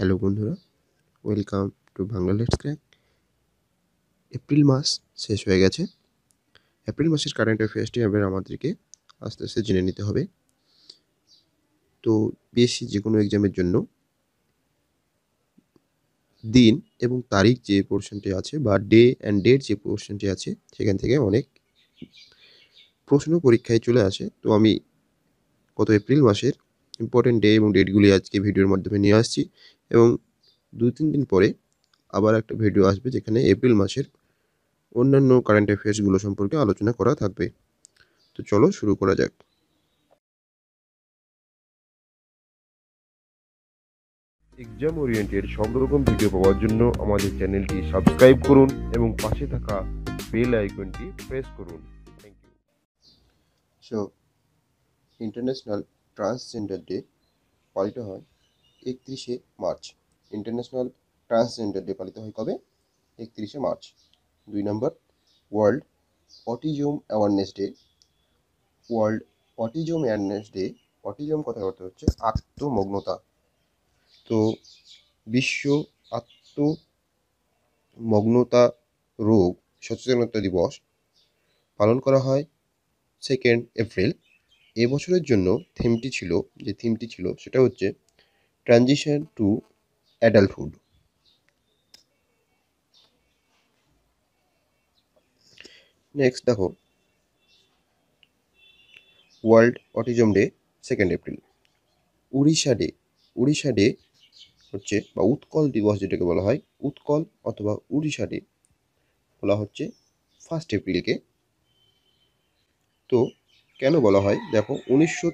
hello বন্ধুরা welcome to Bangla let's crack April মাস শেষ হয়ে গেছে এপ্রিল মাসের কারেন্ট অ্যাফেয়ার্সটি এবার আমাদেরকে আস্তে আস্তে জেনে নিতে হবে তো বিএসসি যে কোনো এক্সামের জন্য দিন এবং তারিখ যে পোর্শনটি আছে বা ডে অ্যান্ড ডেট যে পোর্শনটি আছে সেখান থেকে অনেক প্রশ্ন পরীক্ষায় চলে আসে তো আমি গত এপ্রিল মাসের ইম্পর্টেন্ট ডে এবং ডেটগুলি আজকে ভিডিওর মাধ্যমে নিয়ে আসছি এবং দু তিন দিন পরে আবার একটা ভিডিও আসবে যেখানে এপ্রিল মাসের অন্যান্য কারেন্ট অ্যাফেয়ার্সগুলো সম্পর্কে আলোচনা করা থাকবে তো চলো শুরু করা যাক এক্সাম ওরিয়েন্টের সব রকম ভিডিও পাওয়ার জন্য আমাদের চ্যানেলটি সাবস্ক্রাইব করুন এবং পাশে থাকা বেল আইকনটি প্রেস করুন thank you so international transgender day পালিত হয় একত্রিশে মার্চ ইন্টারন্যাশনাল ট্রান্সজেন্ডার ডে পালিত হয় কবে একত্রিশে মার্চ দুই নম্বর world autism awareness day world autism awareness day autism কথাবার্তা হচ্ছে আত্মমগ্নতা তো বিশ্ব আত্মমগ্নতা রোগ সচেতনতা দিবস পালন করা হয় সেকেন্ড এপ্রিল এবছরের জন্য থিমটি ছিল যে থিমটি ছিল সেটা হচ্ছে ট্রানজিশন টু অ্যাডাল্টহুড নেক্সট দেখো world autism day second April Orissa day Orissa day হচ্ছে বা উৎকল দিবস যেটাকে বলা হয় উৎকল অথবা উড়িষ্যা ডে বলা হচ্ছে ফার্স্ট এপ্রিলকে তো কেন বলা হয় দেখো উনিশশো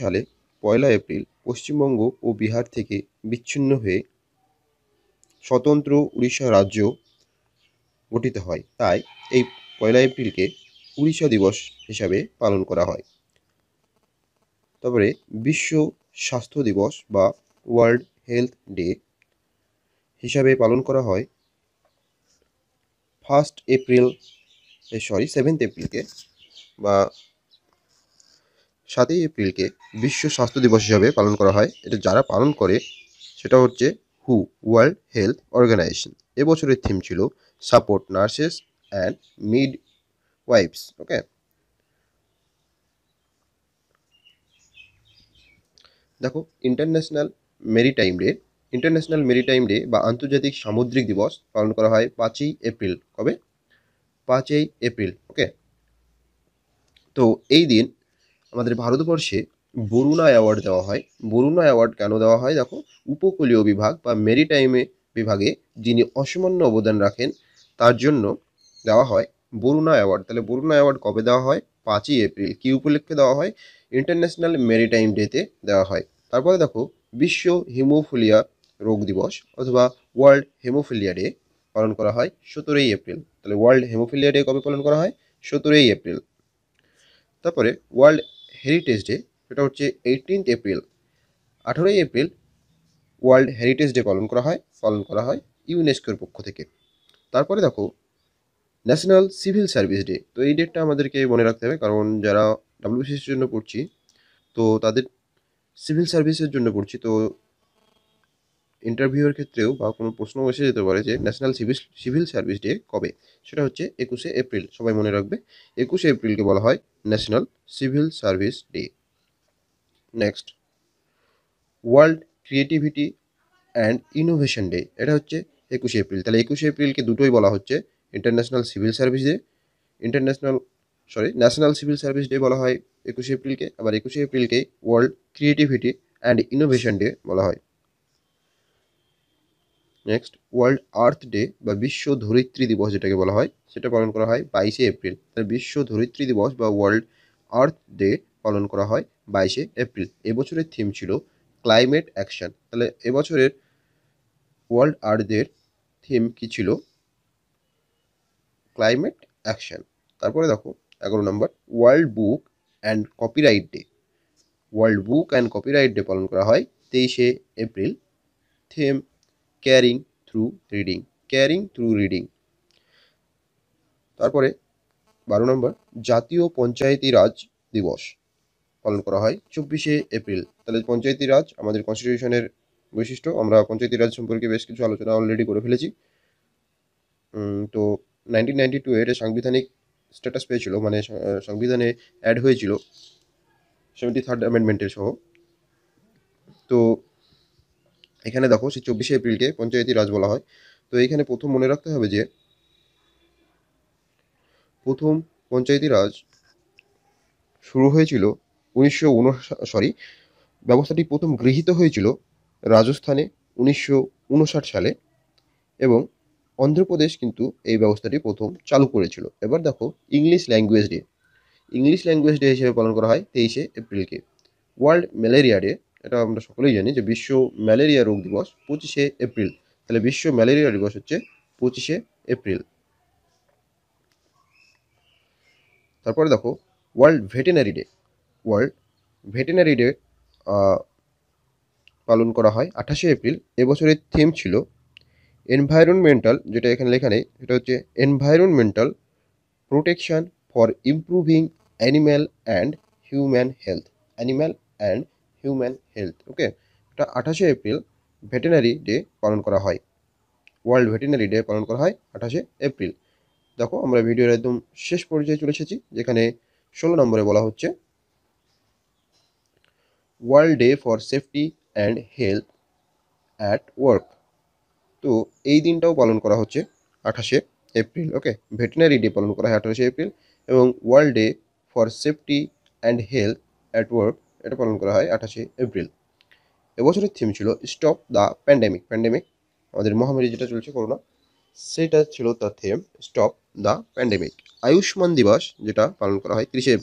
সালে পয়লা এপ্রিল পশ্চিমবঙ্গ ও বিহার থেকে বিচ্ছিন্ন হয়ে স্বতন্ত্র উড়িষ্যা রাজ্য গঠিত হয় তাই এই পয়লা এপ্রিলকে উড়িষ্যা দিবস হিসাবে পালন করা হয় তারপরে বিশ্ব স্বাস্থ্য দিবস বা ওয়ার্ল্ড হেলথ ডে হিসাবে পালন করা হয় ফার্স্ট এপ্রিল সরি সেভেন্থ এপ্রিলকে বা সাতই এপ্রিলকে বিশ্ব স্বাস্থ্য দিবস হিসাবে পালন করা হয় এটা যারা পালন করে সেটা হচ্ছে হু ওয়ার্ল্ড হেলথ অর্গানাইজেশন এবছরের থিম ছিল support nurses and midwives okay দেখো international maritime day international maritime day বা আন্তর্জাতিক সামুদ্রিক দিবস পালন করা হয় পাঁচই এপ্রিল কবে পাঁচই এপ্রিল ওকে তো এই দিন আমাদের ভারতবর্ষে বরুণা অ্যাওয়ার্ড দেওয়া হয় বরুণা অ্যাওয়ার্ড কেন দেওয়া হয় দেখো উপকূলীয় বিভাগ বা মেরিটাইমে বিভাগে যিনি অসামান্য অবদান রাখেন তার জন্য দেওয়া হয় বরুণা অ্যাওয়ার্ড তাহলে বরুণা অ্যাওয়ার্ড কবে দেওয়া হয় পাঁচই এপ্রিল কী উপলক্ষে দেওয়া হয় ইন্টারন্যাশনাল মেরিটাইম ডেতে দেওয়া হয় তারপরে দেখো বিশ্ব হিমোফিলিয়া রোগ দিবস অথবা ওয়ার্ল্ড হেমোফিলিয়া ডে পালন করা হয় সতেরোই এপ্রিল তাহলে ওয়ার্ল্ড হেমোফিলিয়া ডে কবে পালন করা হয় সতেরোই এপ্রিল তারপরে ওয়ার্ল্ড হেরিটেজ ডে সেটা হচ্ছে এইটিনথ এপ্রিল আঠেরোই এপ্রিল ওয়ার্ল্ড হেরিটেজ ডে পালন করা হয় পালন করা হয় ইউনেস্কোর পক্ষ থেকে তারপরে দেখো ন্যাশনাল সিভিল সার্ভিস ডে তো এই ডেটটা আমাদেরকে মনে রাখতে হবে কারণ যারা ডাব্লিউবিসির জন্য পড়ছি তো তাদের সিভিল সার্ভিসের জন্য পড়ছি তো ইন্টারভিউয়ের ক্ষেত্রেও বা কোনো প্রশ্ন এসে যেতে পারে যে national civil civil service day কবে সেটা হচ্ছে একুশে এপ্রিল সবাই মনে রাখবে একুশে এপ্রিলকে বলা হয় national civil service day next world creativity and innovation day এটা হচ্ছে একুশে এপ্রিল তাহলে একুশে এপ্রিলকে দুটোই বলা হচ্ছে international civil service day international sorry national civil service day বলা হয় একুশে এপ্রিলকে আবার একুশে এপ্রিলকে world creativity and innovation day বলা হয় নেক্সট ওয়ার্ল্ড আর্থ ডে বা বিশ্ব ধরিত্রী দিবস যেটাকে বলা হয় সেটা পালন করা হয় বাইশে এপ্রিল বিশ্ব ধরিত্রী দিবস বা ওয়ার্ল্ড আর্থ ডে পালন করা হয় বাইশে এপ্রিল এবছরের থিম ছিল ক্লাইমেট অ্যাকশন তাহলে এবছরের ওয়ার্ল্ড আর্থের থিম কি ছিল ক্লাইমেট অ্যাকশন তারপরে দেখো এগারো নম্বর world book and copyright day world book and copyright day পালন করা হয় তেইশে April theme caring through reading caring through reading তারপরে বারো নম্বর জাতীয় পঞ্চায়েতি রাজ দিবস পালন করা হয় চব্বিশে এপ্রিল তাহলে পঞ্চায়েতি রাজ আমাদের কনস্টিটিউশনের বৈশিষ্ট্য আমরা পঞ্চায়েতি রাজ সম্পর্কে বেশ কিছু আলোচনা অলরেডি করে ফেলেছি তো নাইনটিন নাইনটি টু এর সাংবিধানিক স্ট্যাটাস পেয়েছিল মানে সংবিধানে অ্যাড হয়েছিল সেভেন্টি থার্ড অ্যামেন্ডমেন্টের সহ তো এখানে দেখো সেই চব্বিশে এপ্রিলকে পঞ্চায়েতি রাজ বলা হয় তো এখানে প্রথম মনে রাখতে হবে যে প্রথম পঞ্চায়েতি রাজ শুরু হয়েছিল উনিশশো সরি ব্যবস্থাটি প্রথম গৃহীত হয়েছিল রাজস্থানে উনিশশো সালে এবং অন্ধ্রপ্রদেশ কিন্তু এই ব্যবস্থাটি প্রথম চালু করেছিল এবার দেখো English language day English language day হিসেবে পালন করা হয় তেইশে এপ্রিলকে ওয়ার্ল্ড ম্যালেরিয়া ডে এটা আমরা সকলেই জানি যে বিশ্ব ম্যালেরিয়া রোগ দিবস পঁচিশে এপ্রিল তাহলে বিশ্ব ম্যালেরিয়া দিবস হচ্ছে পঁচিশে এপ্রিল তারপরে দেখো world veterinary day world veterinary day পালন করা হয় আঠাশে এপ্রিল এবছরের থিম ছিল এনভায়রনমেন্টাল যেটা এখানে লেখা নেই সেটা হচ্ছে environmental protection for improving animal and human health animal and human health okay এটা আঠাশে এপ্রিল ভেটেনারি ডে পালন করা হয় ওয়ার্ল্ড ভেটেনারি ডে পালন করা হয় আঠাশে এপ্রিল দেখো আমরা ভিডিওর একদম শেষ পর্যায়ে চলে এসেছি যেখানে ষোলো নম্বরে বলা হচ্ছে world day for safety and health at work তো এই দিনটাও পালন করা হচ্ছে আঠাশে এপ্রিল ওকে ভেটেনারি ডে পালন করা হয় আঠাশে এপ্রিল এবং world day for safety and health at work এটা পালন করা হয় আঠাশে এপ্রিল এবছরের থিম ছিল স্টপ দ্য প্যান্ডেমিক প্যান্ডেমিক আমাদের মহামারী যেটা চলছে করোনা সেটা ছিল তার theme stop the pandemic Ayushman দিবস যেটা পালন করা হয় ত্রিশে